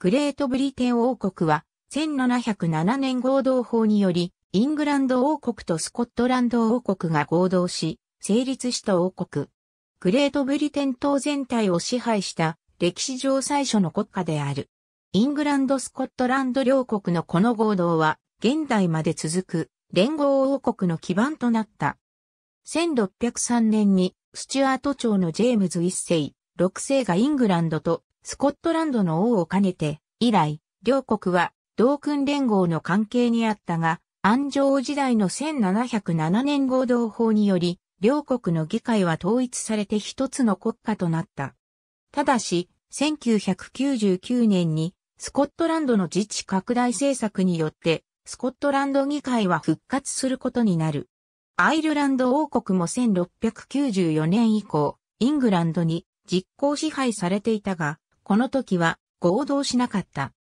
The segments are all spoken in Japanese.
グレートブリテン王国は、1707年合同法により、イングランド王国とスコットランド王国が合同し、成立した王国。グレートブリテン島全体を支配した歴史上最初の国家である。イングランド・スコットランド両国のこの合同は、現代まで続く連合王国の基盤となった。1603年にスチュアート朝のジェームズ一世、六世がイングランドとスコットランドの王を兼ねて、以来、両国は同訓連合の関係にあったが、安城時代の1707年合同法により、両国の議会は統一されて一つの国家となった。ただし、1999年にスコットランドの自治拡大政策によって、スコットランド議会は復活することになる。アイルランド王国も1694年以降、イングランドに実効支配されていたが、この時は合同しなかった。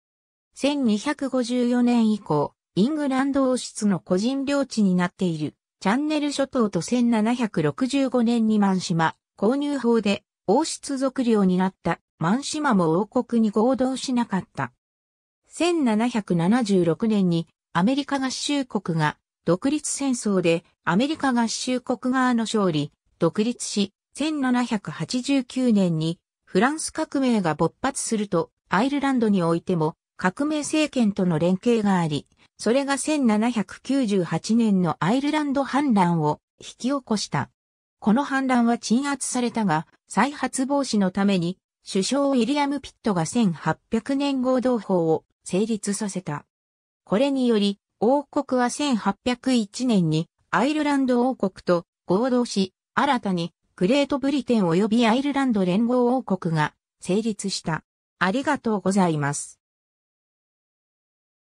1254年以降、イングランド王室の個人領地になっている、チャンネル諸島と1765年に満島、購入法で王室属領になった満島も王国に合同しなかった。1776年にアメリカ合衆国が独立戦争でアメリカ合衆国側の勝利、独立し、1789年にフランス革命が勃発すると、アイルランドにおいても革命政権との連携があり、それが1798年のアイルランド反乱を引き起こした。この反乱は鎮圧されたが、再発防止のために、首相ウィリアム・ピットが1800年合同法を成立させた。これにより、王国は1801年にアイルランド王国と合同し、新たにグレートブリテン及びアイルランド連合王国が成立した。ありがとうございます。